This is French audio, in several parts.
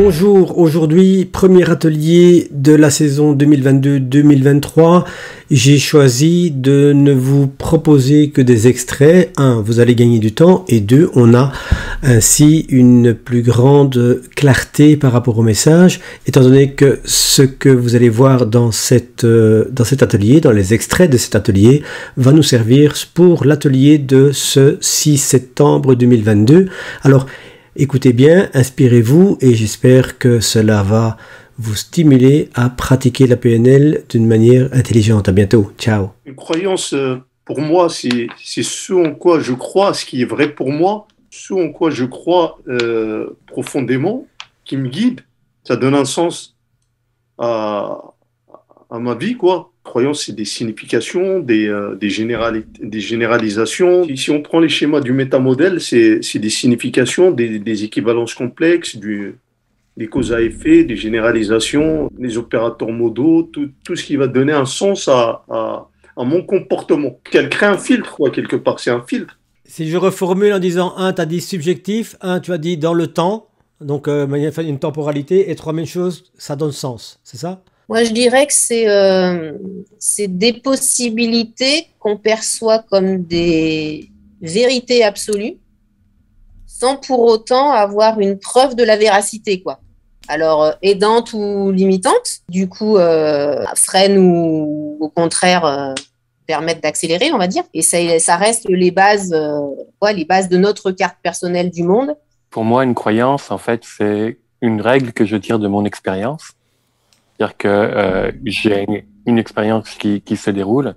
Bonjour, aujourd'hui premier atelier de la saison 2022-2023. J'ai choisi de ne vous proposer que des extraits. Un, vous allez gagner du temps et deux, on a ainsi une plus grande clarté par rapport au message, étant donné que ce que vous allez voir dans, cette, euh, dans cet atelier, dans les extraits de cet atelier, va nous servir pour l'atelier de ce 6 septembre 2022. Alors, Écoutez bien, inspirez-vous et j'espère que cela va vous stimuler à pratiquer la PNL d'une manière intelligente. À bientôt. Ciao. Une croyance, euh, pour moi, c'est ce en quoi je crois, ce qui est vrai pour moi, ce en quoi je crois euh, profondément, qui me guide. Ça donne un sens à, à ma vie, quoi croyances, c'est des significations, des, euh, généralisations. Si on prend les schémas du métamodèle, c'est des significations, des, équivalences complexes, des causes à effet, des généralisations, des opérateurs modaux, tout, ce qui va donner un sens à, mon comportement. Qu'elle crée un filtre, quoi, quelque part, c'est un filtre. Si je reformule en disant un, tu as dit subjectif, un, tu as dit dans le temps, donc euh, une temporalité, et trois, mêmes choses, ça donne sens, c'est ça moi, je dirais que euh, c'est des possibilités qu'on perçoit comme des vérités absolues, sans pour autant avoir une preuve de la véracité, quoi. Alors, euh, aidante ou limitante, du coup, euh, freine ou au contraire euh, permettent d'accélérer, on va dire. Et ça, ça reste les bases, les bases de notre carte personnelle du monde. Pour moi, une croyance, en fait, c'est une règle que je tire de mon expérience c'est-à-dire que euh, j'ai une, expérience qui, qui, se déroule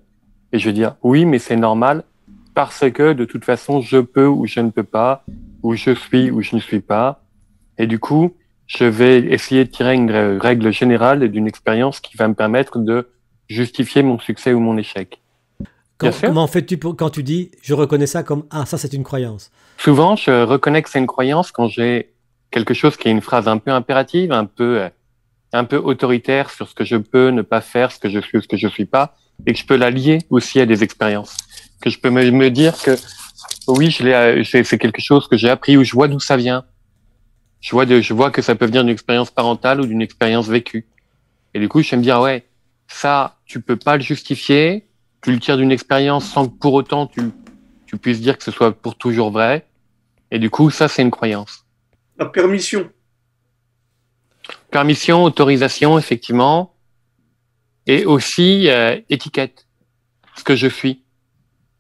et je vais dire oui, mais c'est normal parce que de toute façon, je peux ou je ne peux pas, ou je suis ou je ne suis pas. Et du coup, je vais essayer de tirer une règle générale d'une expérience qui va me permettre de justifier mon succès ou mon échec. Quand, Comment fais-tu quand tu dis je reconnais ça comme ah ça c'est une croyance Souvent, je reconnais que c'est une croyance quand j'ai quelque chose qui est une phrase un peu impérative, un peu euh, un peu autoritaire sur ce que je peux ne pas faire, ce que je suis, ce que je suis pas, et que je peux la lier aussi à des expériences, que je peux me, dire que oui, je euh, c'est quelque chose que j'ai appris ou je vois d'où ça vient. Je vois, je vois que ça peut venir d'une expérience parentale ou d'une expérience vécue. Et du coup, je vais me dire ah ouais, ça, tu peux pas le justifier, tu le tires d'une expérience sans que pour autant tu, tu puisses dire que ce soit pour toujours vrai. Et du coup, ça, c'est une croyance. La permission. Permission, autorisation, effectivement, et aussi euh, étiquette, ce que je suis,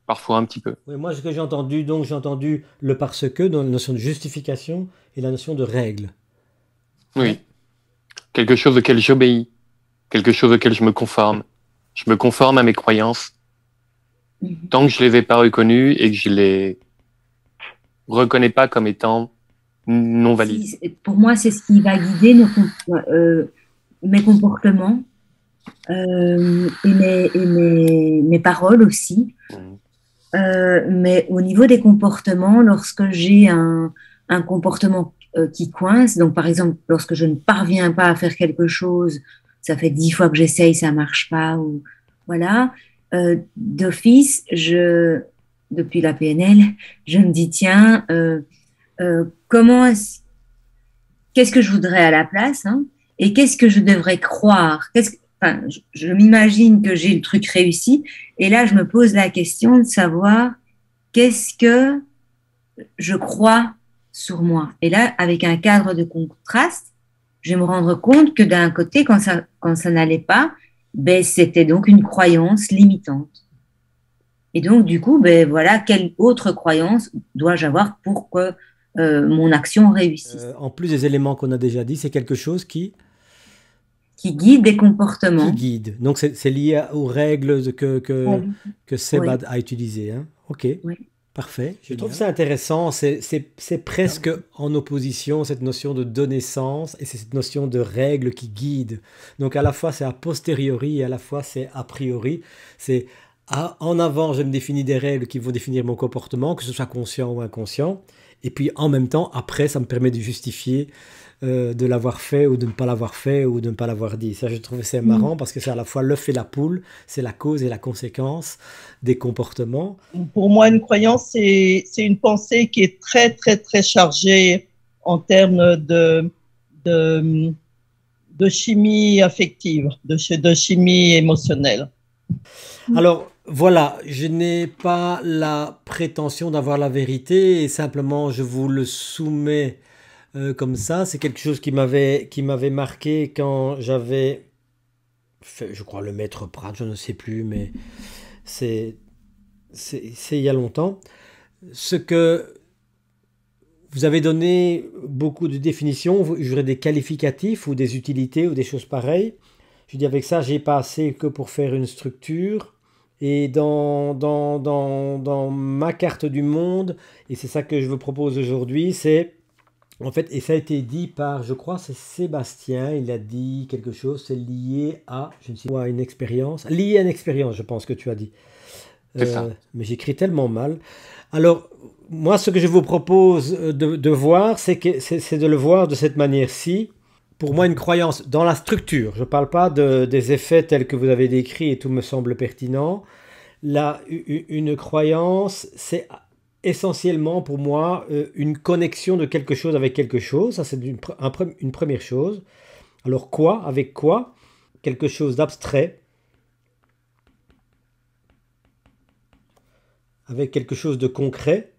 parfois un petit peu. Oui, moi, ce que j'ai entendu, donc j'ai entendu le parce que dans la notion de justification et la notion de règle. Oui, quelque chose auquel j'obéis, quelque chose auquel je me conforme. Je me conforme à mes croyances. Mhm. Tant que je les ai pas reconnues et que je les reconnais pas comme étant non valide. pour moi, c'est ce qui va guider euh, mes comportements euh, et, mes, mes, mes, paroles aussi. Mmh. Euh, mais au niveau des comportements, lorsque j'ai un, un, comportement qui coince, donc par exemple lorsque je ne parviens pas à faire quelque chose, ça fait dix fois que j'essaye, ça marche pas, ou voilà, d'office, je, depuis la PNL, je me dis tiens, euh, comment qu'est-ce que je voudrais à la place hein, et qu'est-ce que je devrais croire je, m'imagine que j'ai le truc réussi et là je me pose la question de savoir qu'est-ce que je crois sur moi et là avec un cadre de contraste je vais me rendre compte que d'un côté quand ça quand ça n'allait pas ben c'était donc une croyance limitante et donc du coup ben voilà quelle autre croyance dois-je avoir pour que euh, mon action réussit. Euh, en plus des éléments qu'on a déjà dit, c'est quelque chose qui qui guide des comportements. guide. Donc c'est lié aux règles que que, a utilisées. Hein. Ok. Parfait. Je trouve ça intéressant. C'est presque en opposition cette notion de donner sens et cette notion de règles qui guide. Donc à la fois c'est a posteriori et à la fois c'est a priori. C'est en avant je me définis des règles qui vont définir mon comportement, que ce soit conscient ou inconscient. Et puis en même temps, après, ça me permet de justifier euh, de l'avoir fait ou de ne pas l'avoir fait ou de ne pas l'avoir dit. Ça, je trouve c'est marrant mm. parce que c'est à la fois l'œuf et la poule, c'est la cause et la conséquence des comportements. Pour moi, une croyance, c'est une pensée qui est très, très, très chargée en termes de, de, chimie affective, de, de chimie émotionnelle. Alors, voilà, je n'ai pas la prétention d'avoir la vérité et simplement je vous le soumets euh, comme ça. C'est quelque chose qui m'avait qui m'avait marqué quand j'avais fait, je crois le maître Pratt, je ne sais plus, mais c'est c'est il y a longtemps. Ce que vous avez donné beaucoup de définitions, j'aurais des qualificatifs ou des utilités ou des choses pareilles. Je dis avec ça, j'ai pas assez que pour faire une structure et dans, dans, ma carte du monde, et c'est ça que je vous propose aujourd'hui, c'est en fait, et ça a été dit par, je crois, c'est Sébastien, il a dit quelque chose, c'est lié à, je ne sais pas, une expérience, lié à une expérience, je pense que tu as dit. Euh, mais j'écris tellement mal. Alors, moi, ce que je vous propose euh, de, de voir, c'est de le voir de cette manière-ci pour moi une croyance dans la structure. Je ne parle pas des effets tels que vous avez décrits et tout me semble pertinent. Là, une croyance, c'est essentiellement pour moi euh, une connexion de quelque chose avec quelque chose. Ça, c'est une première chose. Alors quoi Avec quoi Quelque chose d'abstrait. Avec quelque chose de concret.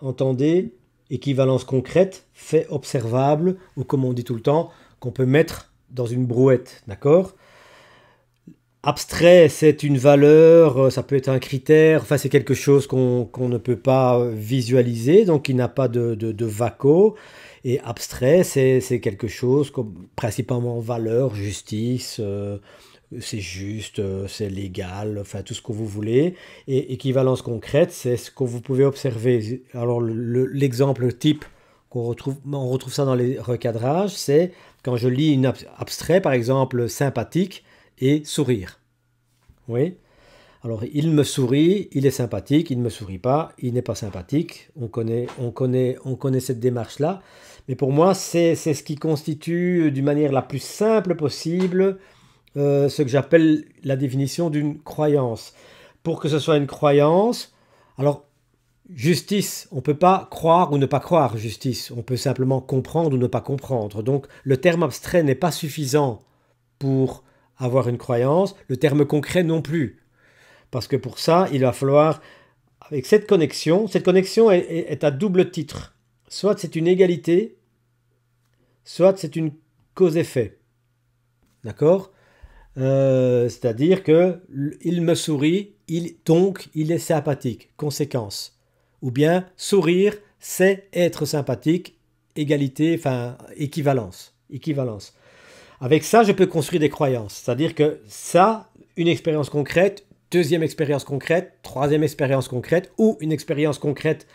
Entendez, équivalence concrète, fait observable, ou comme on dit tout le temps, qu'on peut mettre dans une brouette, d'accord Abstrait, c'est une valeur, euh, ça peut être un critère, enfin c'est quelque chose qu'on ne peut pas euh, visualiser, donc il n'a pas de, de, vaco. Et abstrait, c'est quelque chose comme principalement valeur, justice, euh, c'est juste, c'est légal, enfin tout ce que vous voulez. Et équivalence concrète, c'est ce que vous pouvez observer. Alors l'exemple type qu'on retrouve, on retrouve ça dans les recadrages, c'est quand je lis une abstrait, par exemple, sympathique et sourire. Oui. Alors, il me sourit, il est sympathique, il ne me sourit pas, il n'est pas sympathique. On connaît, on connaît, on connaît cette démarche-là. Mais pour moi, c'est ce qui constitue, euh, d'une manière la plus simple possible, euh, ce que j'appelle la définition d'une croyance. Pour que ce soit une croyance, alors Justice, on ne peut pas croire ou ne pas croire justice, on peut simplement comprendre ou ne pas comprendre. Donc le terme abstrait n'est pas suffisant pour avoir une croyance, le terme concret non plus. Parce que pour ça, il va falloir, avec cette connexion, cette connexion est, à double titre. Soit c'est une égalité, soit c'est une cause-effet. D'accord euh, C'est-à-dire que il me sourit, il, donc il est sympathique. Conséquence. Ou bien sourire, c'est être sympathique, égalité, enfin équivalence, équivalence. Avec ça, je peux construire des croyances. C'est-à-dire que ça, une expérience concrète, deuxième expérience concrète, troisième expérience concrète, ou une expérience concrète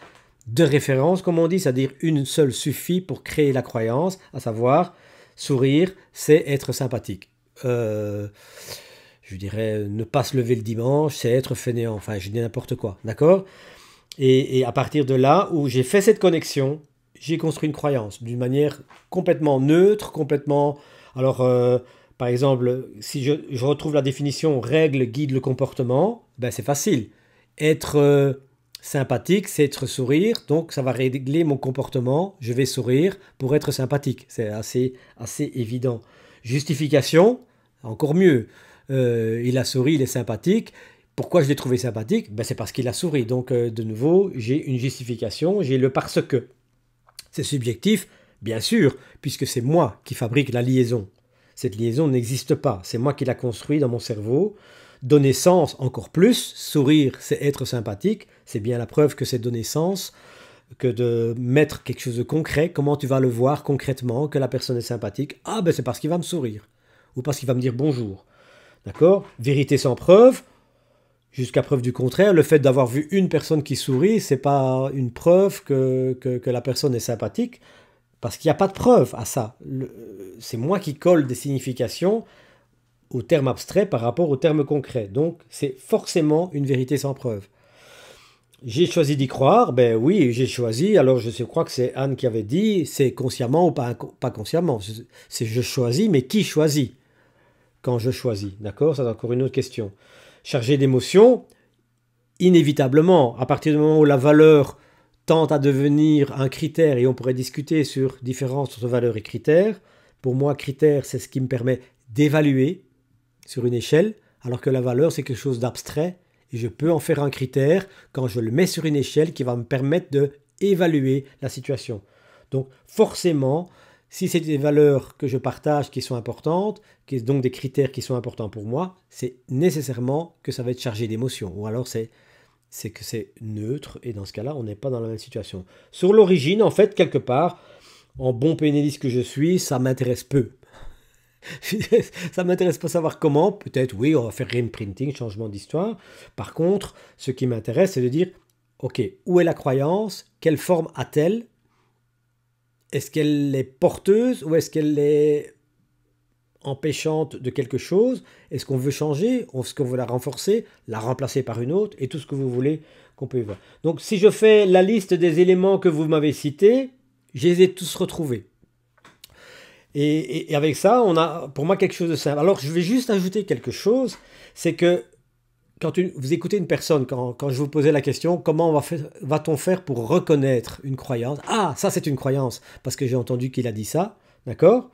de référence, comme on dit, c'est-à-dire une seule suffit pour créer la croyance, à savoir sourire, c'est être sympathique. Euh, je dirais ne pas se lever le dimanche, c'est être fainéant, enfin je dis n'importe quoi, d'accord et, à partir de là où j'ai fait cette connexion, j'ai construit une croyance d'une manière complètement neutre, complètement... Alors, euh, par exemple, si je, retrouve la définition règle guide le comportement, ben c'est facile. Être euh, sympathique, c'est être sourire, donc ça va régler mon comportement, je vais sourire pour être sympathique. C'est assez, assez évident. Justification, encore mieux. Euh, il a souri, il est sympathique, pourquoi je l'ai trouvé sympathique ben, C'est parce qu'il a souri. Donc, euh, de nouveau, j'ai une justification, j'ai le parce que. C'est subjectif, bien sûr, puisque c'est moi qui fabrique la liaison. Cette liaison n'existe pas, c'est moi qui la construis dans mon cerveau. Donner sens encore plus, sourire, c'est être sympathique, c'est bien la preuve que c'est donner sens que de mettre quelque chose de concret, comment tu vas le voir concrètement, que la personne est sympathique. Ah ben, c'est parce qu'il va me sourire, ou parce qu'il va me dire bonjour. D'accord Vérité sans preuve, jusqu'à preuve du contraire, le fait d'avoir vu une personne qui sourit, c'est pas une preuve que, la personne est sympathique, parce qu'il n'y a pas de preuve à ça. C'est moi qui colle des significations aux termes abstraits par rapport aux termes concrets. Donc, c'est forcément une vérité sans preuve. J'ai choisi d'y croire, ben oui, j'ai choisi. Alors, je crois que c'est Anne qui avait dit, c'est consciemment ou pas, consciemment. C'est je choisis, mais qui choisit quand je choisis D'accord Ça, c'est encore une autre question chargé d'émotions, inévitablement, à partir du moment où la valeur tend à devenir un critère, et on pourrait discuter sur différence entre valeur et critère, pour moi, critère, c'est ce qui me permet d'évaluer sur une échelle, alors que la valeur, c'est quelque chose d'abstrait, et je peux en faire un critère quand je le mets sur une échelle qui va me permettre de évaluer la situation. Donc forcément, si c'est des valeurs que je partage qui sont importantes, qui sont donc des critères qui sont importants pour moi, c'est nécessairement que ça va être chargé d'émotions. Ou alors c'est que c'est neutre et dans ce cas-là, on n'est pas dans la même situation. Sur l'origine, en fait, quelque part, en bon pénaliste que je suis, ça m'intéresse peu. ça m'intéresse pas savoir comment, peut-être oui, on va faire re-imprinting, changement d'histoire. Par contre, ce qui m'intéresse, c'est de dire, ok, où est la croyance Quelle forme a-t-elle est-ce qu'elle est porteuse ou est-ce qu'elle est empêchante de quelque chose Est-ce qu'on veut changer Est-ce qu'on veut la renforcer La remplacer par une autre Et tout ce que vous voulez qu'on peut voir. Donc si je fais la liste des éléments que vous m'avez cités, je les ai tous retrouvés. et, avec ça, on a pour moi quelque chose de simple. Alors je vais juste ajouter quelque chose, c'est que quand vous écoutez une personne, quand, je vous posais la question, comment va-t-on faire pour reconnaître une croyance Ah, ça c'est une croyance, parce que j'ai entendu qu'il a dit ça, d'accord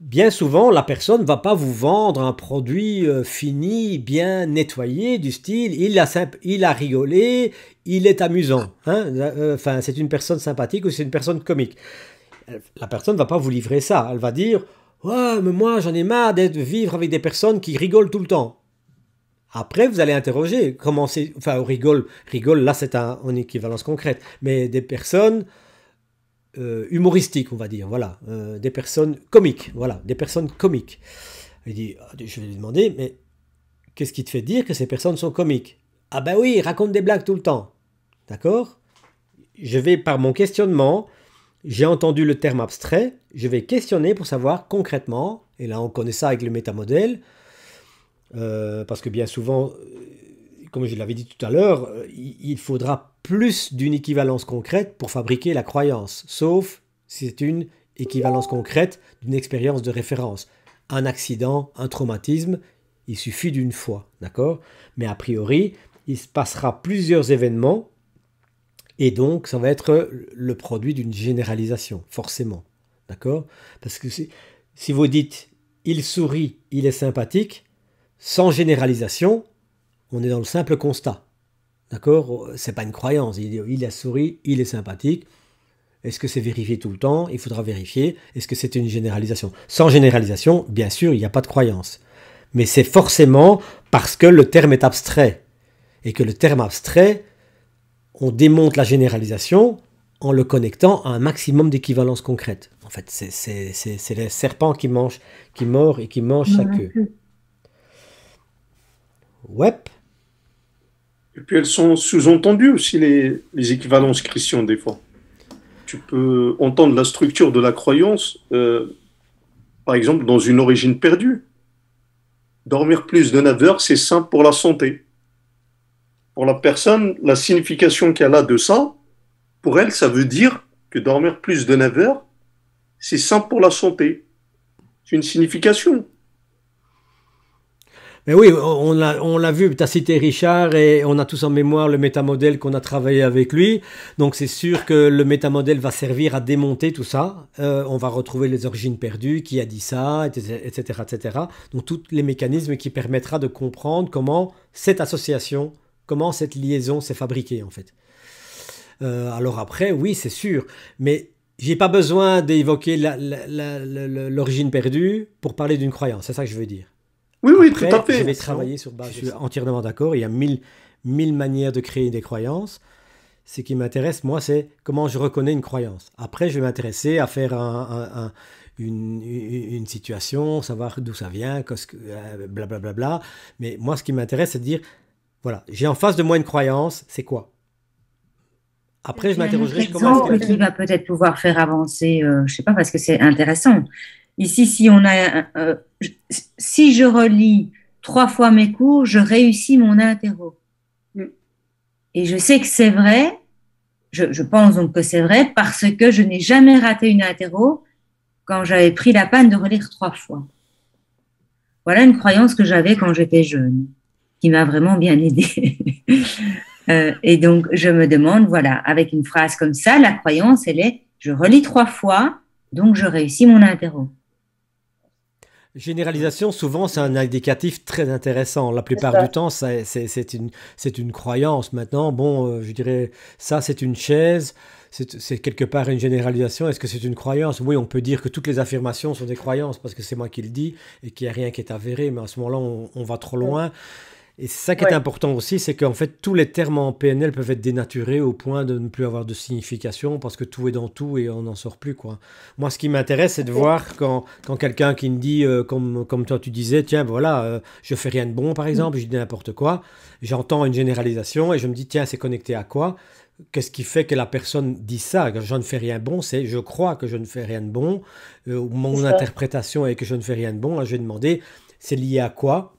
Bien souvent, la personne ne va pas vous vendre un produit euh, fini, bien nettoyé, du style il a, il a rigolé, il est amusant. Hein, euh, enfin, c'est une personne sympathique ou c'est une personne comique. La personne ne va pas vous livrer ça. Elle va dire Ouais, mais moi j'en ai marre de vivre avec des personnes qui rigolent tout le temps. Après, vous allez interroger, comment enfin, rigole, rigole, là c'est en équivalence concrète, mais des personnes euh, humoristiques, on va dire, voilà, euh, des personnes comiques, voilà, des personnes comiques. Il dit, ah, je vais lui demander, mais qu'est-ce qui te fait dire que ces personnes sont comiques Ah ben oui, raconte racontent des blagues tout le temps, d'accord Je vais par mon questionnement, j'ai entendu le terme abstrait, je vais questionner pour savoir concrètement, et là on connaît ça avec le métamodèle, euh, parce que bien souvent, euh, comme je l'avais dit tout à l'heure, euh, il faudra plus d'une équivalence concrète pour fabriquer la croyance, sauf si c'est une équivalence concrète d'une expérience de référence. Un accident, un traumatisme, il suffit d'une fois, d'accord Mais a priori, il se passera plusieurs événements et donc ça va être le produit d'une généralisation, forcément, d'accord Parce que si vous dites il sourit, il est sympathique, sans généralisation, on est dans le simple constat. D'accord C'est pas une croyance. Il, il a souri, il est sympathique. Est-ce que c'est vérifié tout le temps Il faudra vérifier. Est-ce que c'est une généralisation Sans généralisation, bien sûr, il n'y a pas de croyance. Mais c'est forcément parce que le terme est abstrait. Et que le terme abstrait, on démonte la généralisation en le connectant à un maximum d'équivalence concrète. En fait, c'est les serpents qui mange, qui mord et qui mangent chaque queue web. Et puis elles sont sous-entendues aussi, les, équivalences chrétiennes des fois. Tu peux entendre la structure de la croyance, euh, par exemple, dans une origine perdue. Dormir plus de 9 heures, c'est sain pour la santé. Pour la personne, la signification qu'elle a de ça, pour elle, ça veut dire que dormir plus de 9 heures, c'est sain pour la santé. C'est une signification. Mais oui, on l'a, vu, tu as cité Richard et on a tous en mémoire le métamodèle qu'on a travaillé avec lui. Donc c'est sûr que le métamodèle va servir à démonter tout ça. Euh, on va retrouver les origines perdues, qui a dit ça, etc., etc., Donc tous les mécanismes qui permettra de comprendre comment cette association, comment cette liaison s'est fabriquée en fait. Euh, alors après, oui, c'est sûr, mais j'ai pas besoin d'évoquer l'origine perdue pour parler d'une croyance, c'est ça que je veux dire. Oui, oui, très tout Je vais travailler sur base. Je suis entièrement d'accord. Il y a mille, mille manières de créer des croyances. Ce qui m'intéresse, moi, c'est comment je reconnais une croyance. Après, je vais m'intéresser à faire une, situation, savoir d'où ça vient, blablabla. Euh, bla, bla. Mais moi, ce qui m'intéresse, c'est de dire, voilà, j'ai en face de moi une croyance, c'est quoi Après, je m'interrogerai comment... Exemple qui va peut-être pouvoir faire avancer, euh, je ne sais pas, parce que c'est intéressant. Ici, si on a, euh, si je relis trois fois mes cours, je réussis mon interro. Mm. Et je sais que c'est vrai. Je, pense donc que c'est vrai parce que je n'ai jamais raté une interro quand j'avais pris la panne de relire trois fois. Voilà une croyance que j'avais quand j'étais jeune, qui m'a vraiment bien aidée. Euh, et donc, je me demande, voilà, avec une phrase comme ça, la croyance, elle est, je relis trois fois, donc je réussis mon interro. Généralisation, souvent, c'est un indicatif très intéressant. La plupart du temps, c'est une, une croyance. Maintenant, bon, euh, je dirais, ça, c'est une chaise c'est quelque part une généralisation. Est-ce que c'est une croyance Oui, on peut dire que toutes les affirmations sont des croyances parce que c'est moi qui le dis et qu'il n'y a rien qui est avéré, mais à ce moment-là, on, va trop loin. Et c'est ça qui est important aussi, c'est qu'en fait, tous les termes en PNL peuvent être dénaturés au point de ne plus avoir de signification parce que tout est dans tout et on n'en sort plus. quoi. Moi, ce qui m'intéresse, c'est de voir quand, quand quelqu'un qui me dit, euh, comme, comme toi tu disais, tiens, voilà, euh, je fais rien de bon, par mm. exemple, je dis n'importe quoi, j'entends une généralisation et je me dis, tiens, c'est connecté à quoi Qu'est-ce qui fait que la personne dit ça que je ne fais rien de bon, c'est je crois que je ne fais rien de bon. Euh, mon interprétation est que je ne fais rien de bon. Là, je vais demander, c'est lié à quoi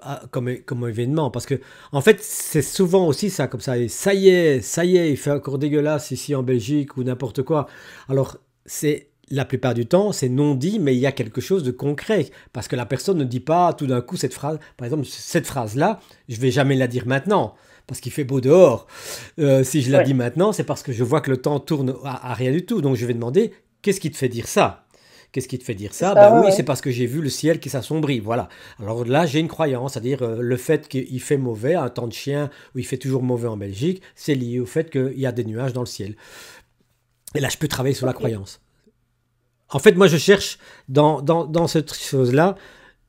ah, comme, comme événement. Parce que, en fait, c'est souvent aussi ça, comme ça. ça y est, ça y est, il fait encore dégueulasse ici en Belgique ou n'importe quoi. Alors, c'est la plupart du temps, c'est non dit, mais il y a quelque chose de concret. Parce que la personne ne dit pas tout d'un coup cette phrase. Par exemple, cette phrase-là, je vais jamais la dire maintenant. Parce qu'il fait beau dehors. Euh, si je la dis maintenant, c'est parce que je vois que le temps tourne à rien du tout. Donc je vais demander, qu'est-ce qui te fait dire ça Qu'est-ce qui te fait dire ça, Ben oui, c'est parce que j'ai vu le ciel qui s'assombrit. Voilà. Alors là, j'ai une croyance, c'est-à-dire euh, le fait qu'il fait mauvais, un temps de chien où il fait toujours mauvais en Belgique, c'est lié au fait qu'il y a des nuages dans le ciel. Et là, je peux travailler sur la croyance. En fait, moi, je cherche dans, dans, dans cette chose-là,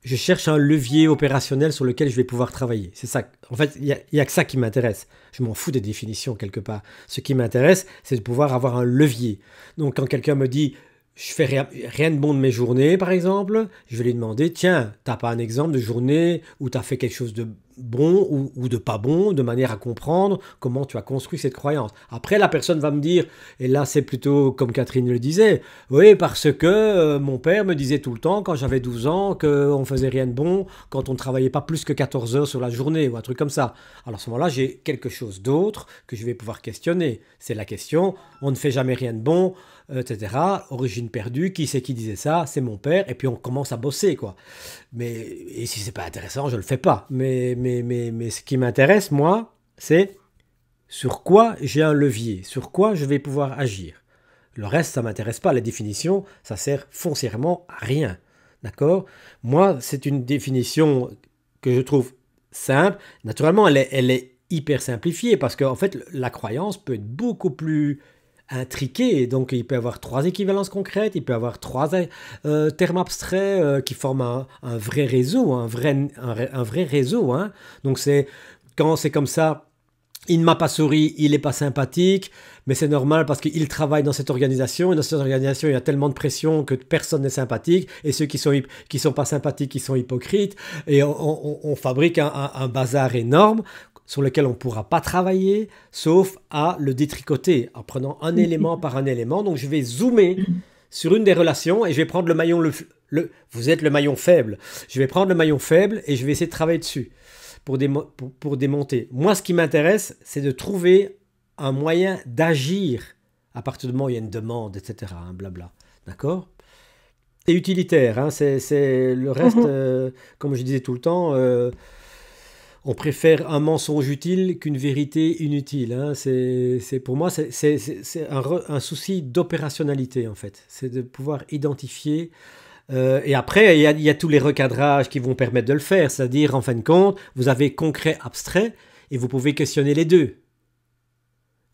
je cherche un levier opérationnel sur lequel je vais pouvoir travailler. C'est ça. En fait, il n'y a, que ça qui m'intéresse. Je m'en fous des définitions quelque part. Ce qui m'intéresse, c'est de pouvoir avoir un levier. Donc, quand quelqu'un me dit je fais rien, de bon de mes journées, par exemple, je vais lui demander, tiens, t'as pas un exemple de journée où t'as fait quelque chose de bon ou, de pas bon, de manière à comprendre comment tu as construit cette croyance. Après, la personne va me dire, et là c'est plutôt comme Catherine le disait, oui, parce que euh, mon père me disait tout le temps quand j'avais 12 ans qu'on faisait rien de bon, quand on ne travaillait pas plus que 14 heures sur la journée ou un truc comme ça. Alors à ce moment-là, j'ai quelque chose d'autre que je vais pouvoir questionner. C'est la question, on ne fait jamais rien de bon, etc. Origine perdue, qui c'est qui disait ça C'est mon père, et puis on commence à bosser, quoi. Mais et si c'est pas intéressant, je le fais pas. mais mais, ce qui m'intéresse, moi, c'est sur quoi j'ai un levier, sur quoi je vais pouvoir agir. Le reste, ça ne m'intéresse pas. La définition, ça sert foncièrement à rien. D'accord Moi, c'est une définition que je trouve simple. Naturellement, elle est, hyper simplifiée parce qu'en en fait, la croyance peut être beaucoup plus intriqué. donc, il peut avoir trois équivalences concrètes, il peut avoir trois euh, termes abstraits euh, qui forment un, vrai réseau, un vrai, un, vrai réseau. Hein. Donc, c'est quand c'est comme ça, il ne m'a pas souri, il n'est pas sympathique, mais c'est normal parce qu'il travaille dans cette organisation, et dans cette organisation, il y a tellement de pression que personne n'est sympathique, et ceux qui sont, qui sont pas sympathiques, ils sont hypocrites, et on, fabrique un bazar énorme sur lequel on ne pourra pas travailler, sauf à le détricoter en prenant un élément par un élément. Donc je vais zoomer sur une des relations et je vais prendre le maillon le, vous êtes le maillon faible. Je vais prendre le maillon faible et je vais essayer de travailler dessus pour, démonter. Moi, ce qui m'intéresse, c'est de trouver un moyen d'agir à partir du moment où il y a une demande, etc. Hein, blabla. D'accord Et utilitaire, hein, c'est le reste, mhm. euh, comme je disais tout le temps. Euh, on préfère un mensonge utile qu'une vérité inutile. Hein. C'est, pour moi, c'est, un, souci d'opérationnalité, en fait. C'est de pouvoir identifier euh, et après, il y, a, tous les recadrages qui vont permettre de le faire, c'est-à-dire en fin de compte, vous avez concret, abstrait, et vous pouvez questionner les deux.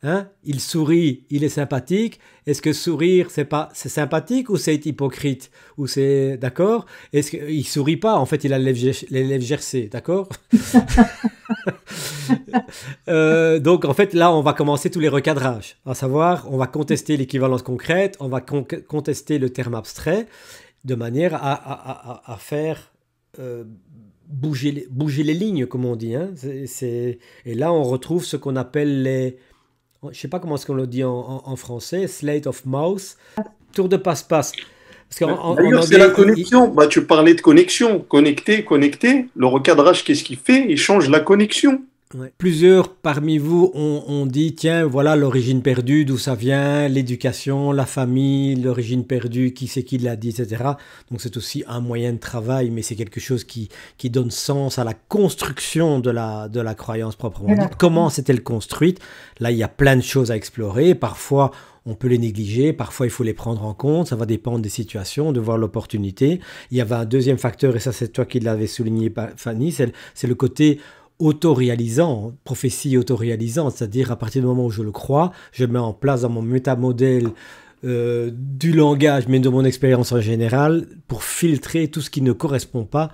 Hein? il sourit, il est sympathique. Est-ce que sourire, c'est pas, c'est sympathique ou c'est hypocrite ou c'est d'accord Est-ce qu'il sourit pas En fait, il a les lèvres gercées, d'accord euh, Donc, en fait, là, on va commencer tous les recadrages. À savoir, on va contester l'équivalence concrète, on va contester le terme abstrait, de manière à, faire euh, bouger, bouger les lignes, comme on dit. Hein. Et là, on retrouve ce qu'on appelle les je ne sais pas comment est-ce qu'on le dit en, français, slate of mouth. tour de passe-passe. D'ailleurs, c'est la connexion. Bah, tu parlais de connexion. Connecter, connecté. Le recadrage, qu'est-ce qu'il fait Il change la connexion. Plusieurs parmi vous ont, dit, tiens, voilà l'origine perdue, d'où ça vient, l'éducation, la famille, l'origine perdue, qui c'est qui l'a dit, etc. Donc c'est aussi un moyen de travail, mais c'est quelque chose qui, qui donne sens à la construction de la, de la croyance proprement dite. Comment s'est-elle construite Là, il y a plein de choses à explorer. Parfois, on peut les négliger, parfois il faut les prendre en compte, ça va dépendre des situations, de voir l'opportunité. Il y avait un deuxième facteur, et ça c'est toi qui l'avais souligné, Fanny, c'est le côté autoréalisant, prophétie autoréalisante, c'est-à-dire à partir du moment où je le crois, je mets en place dans mon métamodèle euh, du langage, mais de mon expérience en général, pour filtrer tout ce qui ne correspond pas.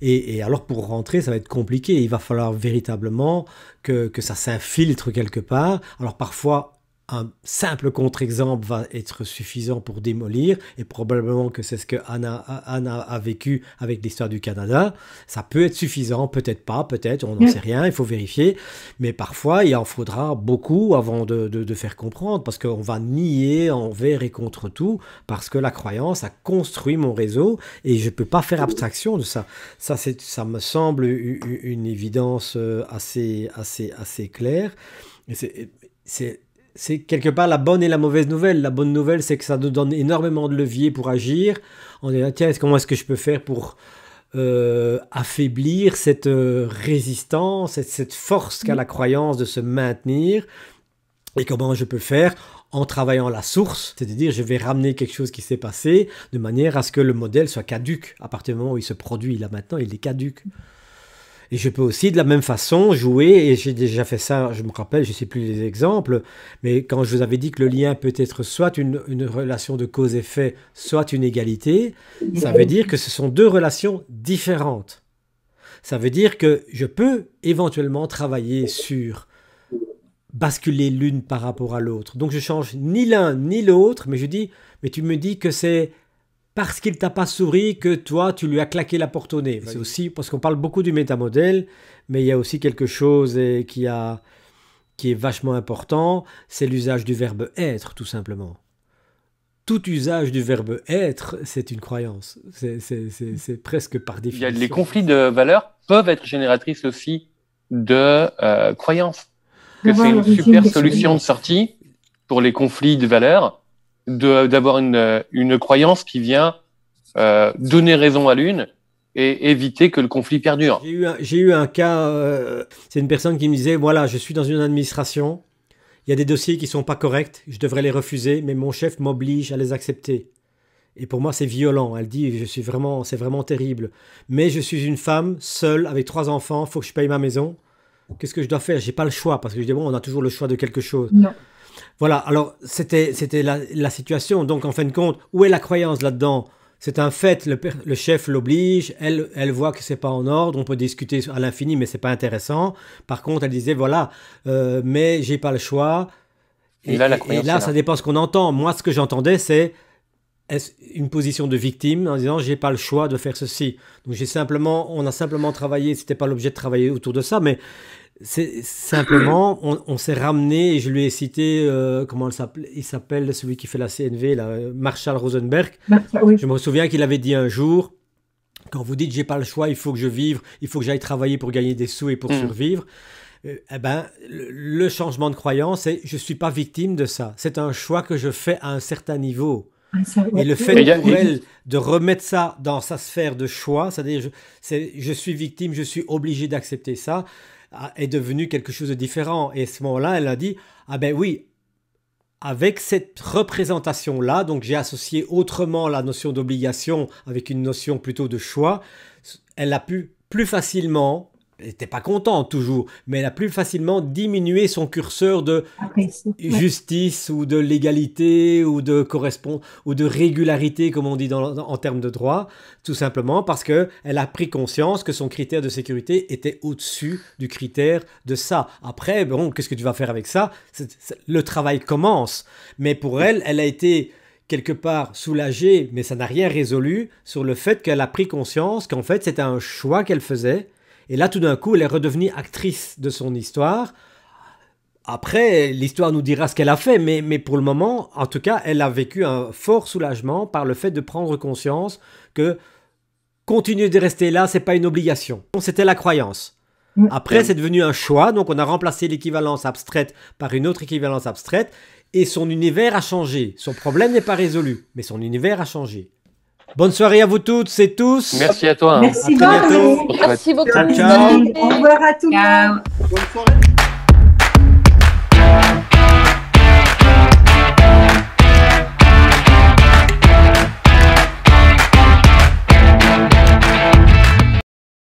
Et, et, alors pour rentrer, ça va être compliqué. Il va falloir véritablement que, que ça s'infiltre quelque part. Alors parfois, un simple contre-exemple va être suffisant pour démolir, et probablement que c'est ce que Anna, a vécu avec l'histoire du Canada. Ça peut être suffisant, peut-être pas, peut-être, on n'en sait mm. rien, il faut vérifier, mais parfois il en faudra beaucoup avant de, de, faire comprendre, parce qu'on va nier envers et contre tout, parce que la croyance a construit mon réseau, et je ne peux pas faire abstraction de ça. Ça, ça me semble une, évidence euh, assez, assez, assez claire. C'est c'est quelque part la bonne et la mauvaise nouvelle. La bonne nouvelle, c'est que ça nous donne énormément de levier pour agir. On est là, tiens, comment est-ce que je peux faire pour euh, affaiblir cette euh, résistance, cette, force qu'a la croyance de se maintenir Et comment je peux faire en travaillant la source, c'est-à-dire je vais ramener quelque chose qui s'est passé de manière à ce que le modèle soit caduque à partir du moment où il se produit. Là maintenant, il est caduque. Et je peux aussi de la même façon jouer, et j'ai déjà fait ça, je me rappelle, je ne sais plus les exemples, mais quand je vous avais dit que le lien peut être soit une, relation de cause-effet, soit une égalité, ça veut dire que ce sont deux relations différentes. Ça veut dire que je peux éventuellement travailler sur basculer l'une par rapport à l'autre. Donc je change ni l'un ni l'autre, mais je dis, mais tu me dis que c'est parce qu'il t'a pas souri que toi, tu lui as claqué la porte au nez. C'est aussi parce qu'on parle beaucoup du métamodèle, mais il y a aussi quelque chose qui, est vachement important, c'est l'usage du verbe être, tout simplement. Tout usage du verbe être, c'est une croyance. C'est presque par définition. les conflits de valeurs peuvent être génératrices aussi de euh, croyances. Que c'est une super solution de sortie pour les conflits de valeurs d'avoir une, croyance qui vient euh, donner raison à l'une et éviter que le conflit perdure. J'ai eu un, cas, euh, c'est une personne qui me disait, voilà, je suis dans une administration, il y a des dossiers qui ne sont pas corrects, je devrais les refuser, mais mon chef m'oblige à les accepter. Et pour moi, c'est violent. Elle dit, je suis vraiment, c'est vraiment terrible. Mais je suis une femme seule avec trois enfants, faut que je paye ma maison. Qu'est-ce que je dois faire J'ai pas le choix parce que je dis bon, on a toujours le choix de quelque chose. Non. Voilà, alors c'était la, la situation. Donc en fin de compte, où est la croyance là-dedans c'est un fait, le, chef l'oblige, elle, elle voit que c'est pas en ordre, on peut discuter à l'infini, mais c'est pas intéressant. Par contre, elle disait, voilà, euh, mais j'ai pas le choix. Et, là, la et là ça dépend ce qu'on entend. Moi, ce que j'entendais, c'est une position de victime en disant, j'ai pas le choix de faire ceci. Donc, j'ai simplement, on a simplement travaillé, c'était pas l'objet de travailler autour de ça, mais c'est simplement, on, s'est ramené, et je lui ai cité, euh, comment il s'appelle, celui qui fait la CNV, là, Marshall Rosenberg. Je me souviens qu'il avait dit un jour, quand vous dites j'ai pas le choix, il faut que je vive, il faut que j'aille travailler pour gagner des sous et pour mm. survivre, euh, eh ben, le, changement de croyance, c'est je suis pas victime de ça. C'est un choix que je fais à un certain niveau. Ah, et le fait pour elle de remettre ça dans sa sphère de choix, c'est-à-dire je, je, suis victime, je suis obligé d'accepter ça, ah, est devenu quelque chose de différent. Et à ce moment-là, elle a dit, ah ben oui, avec cette représentation-là, donc j'ai associé autrement la notion d'obligation avec une notion plutôt de choix, elle a pu plus facilement n'était pas contente toujours, mais elle a plus facilement diminué son curseur de justice ou de légalité ou de correspond ou de régularité, comme on dit en termes de droit, tout simplement parce que elle a pris conscience que son critère de sécurité était au-dessus du critère de ça. Après, bon, qu'est-ce que tu vas faire avec ça Le travail commence, mais pour elle, elle a été quelque part soulagée, mais ça n'a rien résolu sur le fait qu'elle a pris conscience qu'en fait c'était un choix qu'elle faisait et là, tout d'un coup, elle est redevenue actrice de son histoire. Après, l'histoire nous dira ce qu'elle a fait, mais, pour le moment, en tout cas, elle a vécu un fort soulagement par le fait de prendre conscience que continuer de rester là, n'est pas une obligation. C'était la croyance. Mm. Après, c'est devenu un choix, donc on a remplacé l'équivalence abstraite par une autre équivalence abstraite, et son univers a changé. Son problème n'est pas résolu, mais son univers a changé. Bonne soirée à vous toutes et tous. Merci à toi. Hein. Merci, beaucoup. Merci beaucoup. Ciao, Au revoir à tous. Bonne soirée.